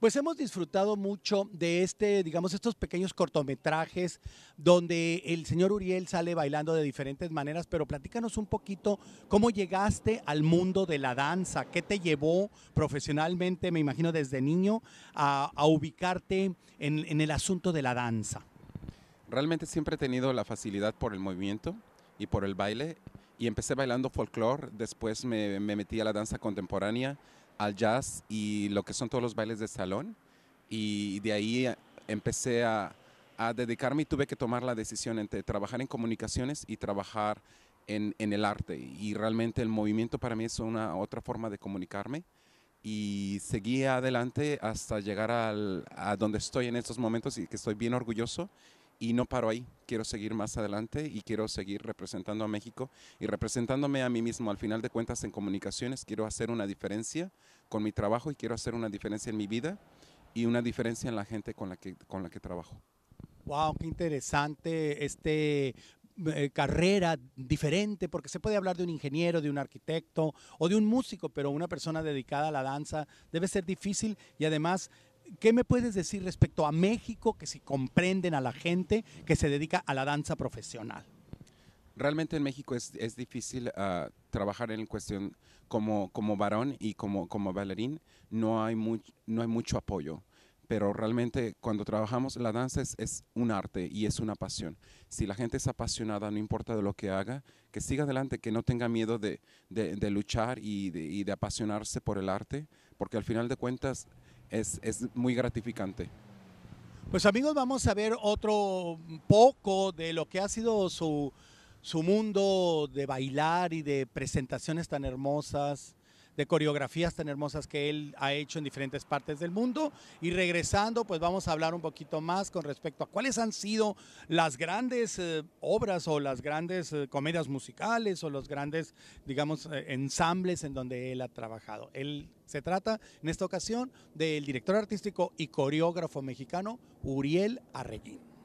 Pues hemos disfrutado mucho de este, digamos, estos pequeños cortometrajes donde el señor Uriel sale bailando de diferentes maneras, pero platícanos un poquito cómo llegaste al mundo de la danza, qué te llevó profesionalmente, me imagino desde niño, a, ubicarte en, el asunto de la danza. Realmente siempre he tenido la facilidad por el movimiento y por el baile y empecé bailando folclore, después me, me metí a la danza contemporánea, al jazz y lo que son todos los bailes de salón. Y de ahí eh, empecé a, dedicarme y tuve que tomar la decisión entre trabajar en comunicaciones y trabajar en, el arte. Y realmente el movimiento para mí es una otra forma de comunicarme. Y seguí adelante hasta llegar al, a donde estoy en estos momentos y que estoy bien orgulloso y no paro ahí. Quiero seguir más adelante y quiero seguir representando a México y representándome a mí mismo. Al final de cuentas, en comunicaciones quiero hacer una diferencia con mi trabajo y quiero hacer una diferencia en mi vida y una diferencia en la gente con la que, con la que trabajo. Wow, qué interesante este eh, carrera diferente, porque se puede hablar de un ingeniero, de un arquitecto o de un músico, pero una persona dedicada a la danza debe ser difícil y además ¿Qué me puedes decir respecto a México, que si comprenden a la gente que se dedica a la danza profesional? Realmente en México es, es difícil ah, trabajar en cuestión como, como varón y como, como bailarín. No hay, no hay mucho apoyo pero realmente cuando trabajamos la danza es, es, un arte y es una pasión. Si la gente es apasionada, no importa de lo que haga, que siga adelante, que no tenga miedo de, de, de luchar y de, y de, apasionarse por el arte, porque al final de cuentas es, muy gratificante. Pues amigos, vamos a ver otro poco de lo que ha sido su mundo de bailar y de presentaciones tan hermosas de coreografías tan hermosas que él ha hecho en diferentes partes del mundo. Y regresando, pues vamos a hablar un poquito más con respecto a cuáles han sido las grandes eh, obras o las grandes eh, comedias musicales o los grandes, digamos, eh, ensambles en donde él ha trabajado. Él se trata en esta ocasión del director artístico y coreógrafo mexicano Uriel Arreguín.